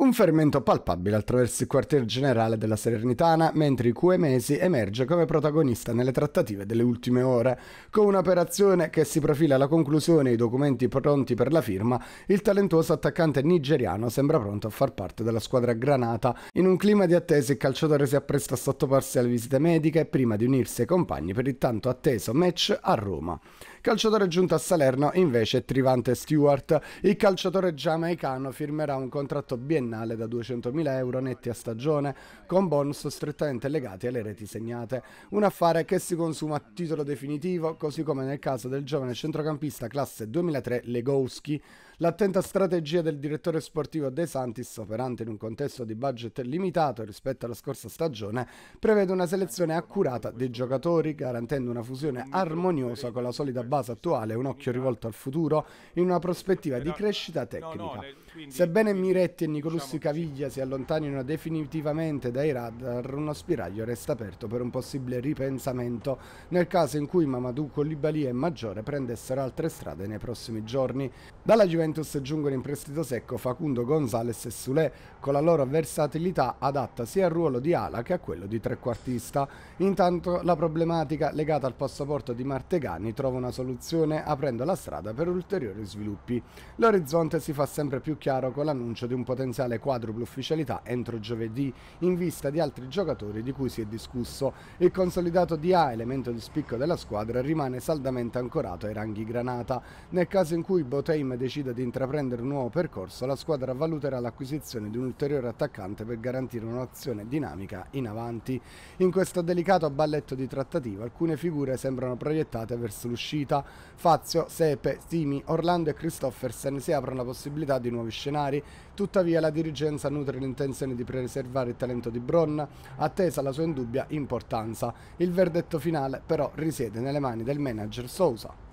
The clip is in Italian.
Un fermento palpabile attraverso il quartier generale della Salernitana, mentre i Cuemesi emerge come protagonista nelle trattative delle ultime ore. Con un'operazione che si profila alla conclusione e i documenti pronti per la firma, il talentuoso attaccante nigeriano sembra pronto a far parte della squadra granata. In un clima di attesa, il calciatore si appresta a sottoporsi alle visite mediche prima di unirsi ai compagni per il tanto atteso match a Roma. Calciatore giunto a Salerno invece è Trivante Stewart. Il calciatore giamaicano firmerà un contratto biennale da 200.000 euro netti a stagione, con bonus strettamente legati alle reti segnate. Un affare che si consuma a titolo definitivo, così come nel caso del giovane centrocampista classe 2003 Legowski. L'attenta strategia del direttore sportivo De Santis, operante in un contesto di budget limitato rispetto alla scorsa stagione, prevede una selezione accurata dei giocatori, garantendo una fusione armoniosa con la solida base attuale e un occhio rivolto al futuro in una prospettiva di crescita tecnica. Sebbene Miretti e Nicolussi diciamo Caviglia si allontanino definitivamente dai radar, uno spiraglio resta aperto per un possibile ripensamento nel caso in cui Mamadou Colibali e Maggiore prendessero altre strade nei prossimi giorni. Dalla Juventus giungono in prestito secco Facundo Gonzales e Sule, con la loro versatilità adatta sia al ruolo di ala che a quello di trequartista. Intanto la problematica legata al passaporto di Martegani trova una soluzione aprendo la strada per ulteriori sviluppi. L'orizzonte si fa sempre più chiaro chiaro con l'annuncio di un potenziale quadruplo ufficialità entro giovedì in vista di altri giocatori di cui si è discusso. Il consolidato DA, elemento di spicco della squadra, rimane saldamente ancorato ai ranghi granata. Nel caso in cui Boteim decida di intraprendere un nuovo percorso, la squadra valuterà l'acquisizione di un ulteriore attaccante per garantire un'azione dinamica in avanti. In questo delicato balletto di trattativa alcune figure sembrano proiettate verso l'uscita. Fazio, Sepe, Stimi, Orlando e Christoffersen si aprono la possibilità di nuovi scenari, tuttavia la dirigenza nutre l'intenzione di preservare il talento di Bronna, attesa la sua indubbia importanza. Il verdetto finale però risiede nelle mani del manager Sousa.